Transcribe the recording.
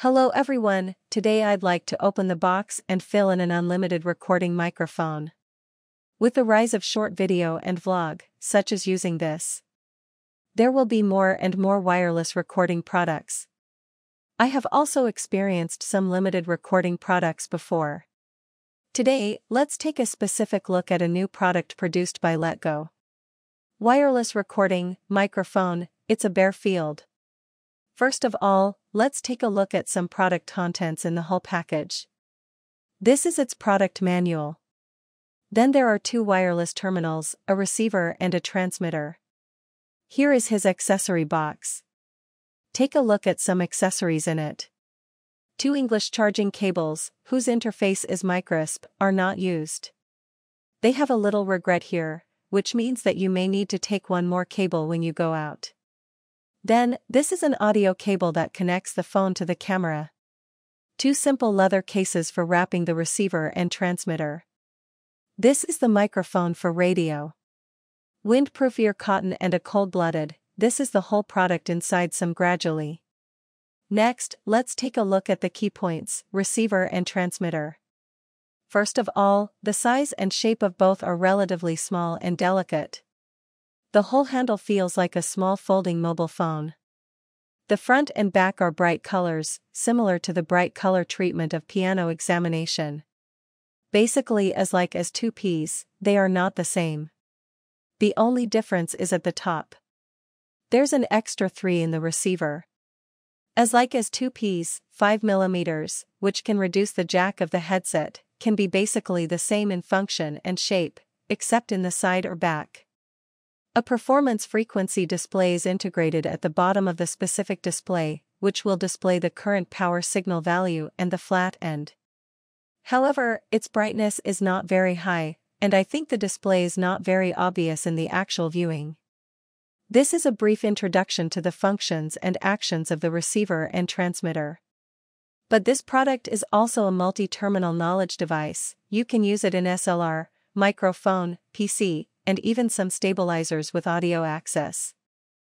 Hello everyone, today I'd like to open the box and fill in an unlimited recording microphone. With the rise of short video and vlog, such as using this, there will be more and more wireless recording products. I have also experienced some limited recording products before. Today, let's take a specific look at a new product produced by LetGo. Wireless recording, microphone, it's a bare field. First of all, let's take a look at some product contents in the hull package. This is its product manual. Then there are two wireless terminals, a receiver and a transmitter. Here is his accessory box. Take a look at some accessories in it. Two English charging cables, whose interface is micrisp, are not used. They have a little regret here, which means that you may need to take one more cable when you go out. Then, this is an audio cable that connects the phone to the camera. Two simple leather cases for wrapping the receiver and transmitter. This is the microphone for radio. Windproof ear cotton and a cold-blooded, this is the whole product inside some gradually. Next, let's take a look at the key points, receiver and transmitter. First of all, the size and shape of both are relatively small and delicate. The whole handle feels like a small folding mobile phone. The front and back are bright colors, similar to the bright color treatment of piano examination. Basically as like as two peas, they are not the same. The only difference is at the top. There's an extra 3 in the receiver. As like as two peas, 5 mm, which can reduce the jack of the headset, can be basically the same in function and shape, except in the side or back. A performance frequency display is integrated at the bottom of the specific display, which will display the current power signal value and the flat end. However, its brightness is not very high, and I think the display is not very obvious in the actual viewing. This is a brief introduction to the functions and actions of the receiver and transmitter. But this product is also a multi-terminal knowledge device, you can use it in SLR, microphone, PC, and even some stabilizers with audio access.